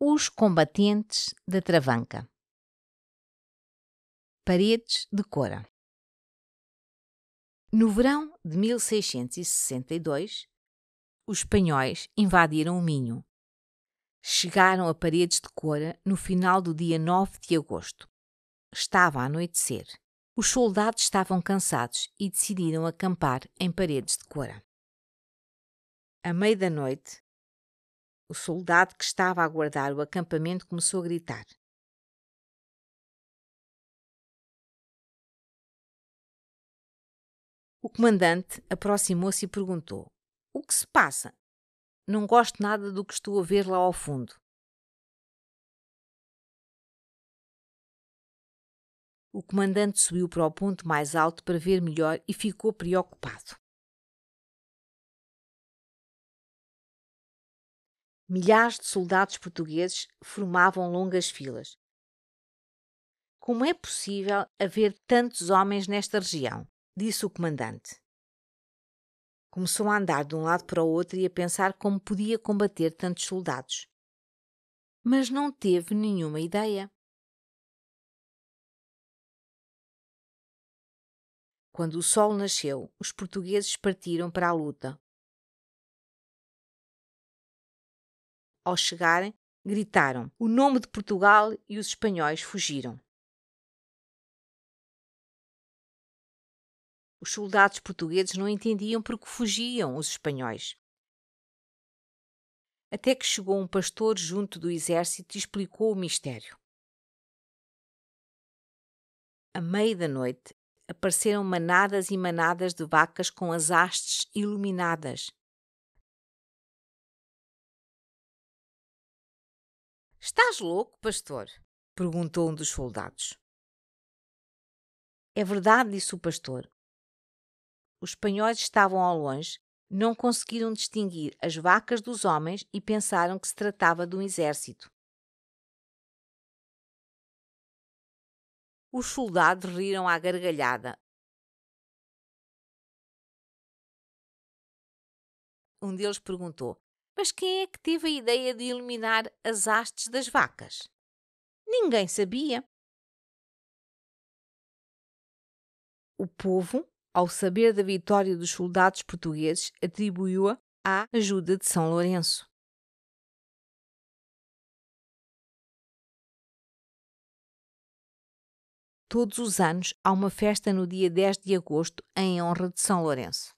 Os combatentes da Travanca. Paredes de Cora. No verão de 1662, os espanhóis invadiram o Minho. Chegaram a Paredes de Cora no final do dia 9 de agosto. Estava a anoitecer. Os soldados estavam cansados e decidiram acampar em Paredes de Cora. A meia noite, o soldado que estava a guardar o acampamento começou a gritar: O comandante aproximou-se e perguntou: O que se passa? Não gosto nada do que estou a ver lá ao fundo. O comandante subiu para o ponto mais alto para ver melhor e ficou preocupado. Milhares de soldados portugueses formavam longas filas. Como é possível haver tantos homens nesta região? disse o comandante. Começou a andar de um lado para o outro e a pensar como podia combater tantos soldados. Mas não teve nenhuma ideia. Quando o sol nasceu, os portugueses partiram para a luta, Ao chegarem, gritaram o nome de Portugal e os espanhóis fugiram. Os soldados portugueses não entendiam por que fugiam os espanhóis. Até que chegou um pastor junto do exército e explicou o mistério. A meio da noite apareceram manadas e manadas de vacas com as hastes iluminadas, Estás louco, pastor? perguntou um dos soldados. É verdade, disse o pastor. Os espanhóis estavam ao longe, não conseguiram distinguir as vacas dos homens e pensaram que se tratava de um exército. Os soldados riram à gargalhada. Um deles perguntou: mas quem é que teve a ideia de eliminar as hastes das vacas? Ninguém sabia. O povo, ao saber da vitória dos soldados portugueses, atribuiu-a à ajuda de São Lourenço. Todos os anos há uma festa no dia 10 de agosto em honra de São Lourenço.